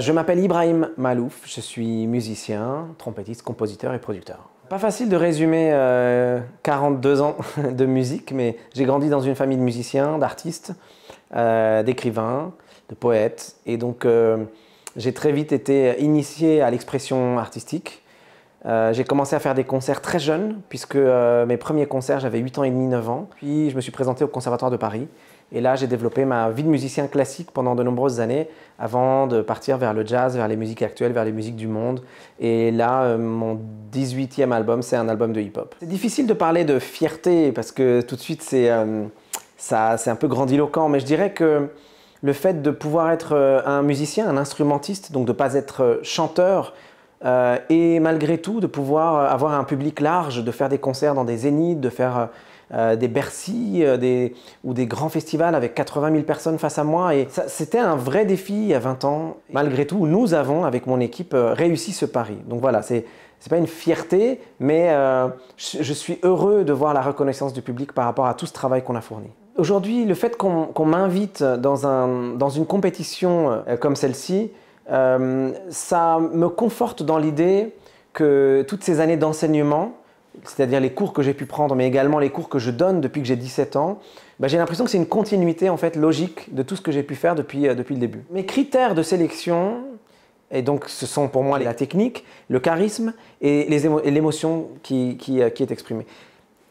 Je m'appelle Ibrahim Malouf, je suis musicien, trompettiste, compositeur et producteur. Pas facile de résumer 42 euh, ans de musique, mais j'ai grandi dans une famille de musiciens, d'artistes, euh, d'écrivains, de poètes, et donc euh, j'ai très vite été initié à l'expression artistique. Euh, j'ai commencé à faire des concerts très jeunes, puisque euh, mes premiers concerts, j'avais 8 ans et demi, 9 ans. Puis je me suis présenté au Conservatoire de Paris. Et là, j'ai développé ma vie de musicien classique pendant de nombreuses années, avant de partir vers le jazz, vers les musiques actuelles, vers les musiques du monde. Et là, euh, mon 18e album, c'est un album de hip-hop. C'est difficile de parler de fierté, parce que tout de suite, c'est un peu grandiloquent. Mais je dirais que le fait de pouvoir être un musicien, un instrumentiste, donc de ne pas être chanteur, euh, et malgré tout, de pouvoir euh, avoir un public large, de faire des concerts dans des zéniths, de faire euh, des Bercy ou des grands festivals avec 80 000 personnes face à moi. Et c'était un vrai défi il y a 20 ans. Malgré tout, nous avons, avec mon équipe, réussi ce pari. Donc voilà, c'est n'est pas une fierté, mais je, suis heureux de voir la reconnaissance du public par rapport à tout ce travail qu'on a fourni. Aujourd'hui, le fait qu'on m'invite dans une compétition comme celle-ci, euh, ça me conforte dans l'idée que toutes ces années d'enseignement, c'est-à-dire les cours que j'ai pu prendre, mais également les cours que je donne depuis que j'ai 17 ans, bah, j'ai l'impression que c'est une continuité en fait logique de tout ce que j'ai pu faire depuis, euh, le début. Mes critères de sélection, et donc ce sont pour moi la technique, le charisme et l'émotion qui, euh, qui, est exprimée.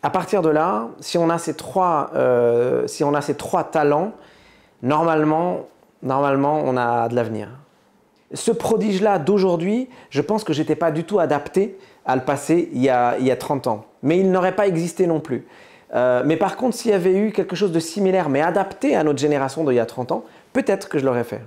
À partir de là, si on a ces trois, si on a ces trois talents, normalement, normalement, on a de l'avenir ce prodige-là d'aujourd'hui, je pense que je n'étais pas du tout adapté à le passer il y a, il 30 ans. Mais il n'aurait pas existé non plus. Euh, mais par contre, s'il y avait eu quelque chose de similaire, mais adapté à notre génération d'il y a 30 ans, peut-être que je l'aurais fait.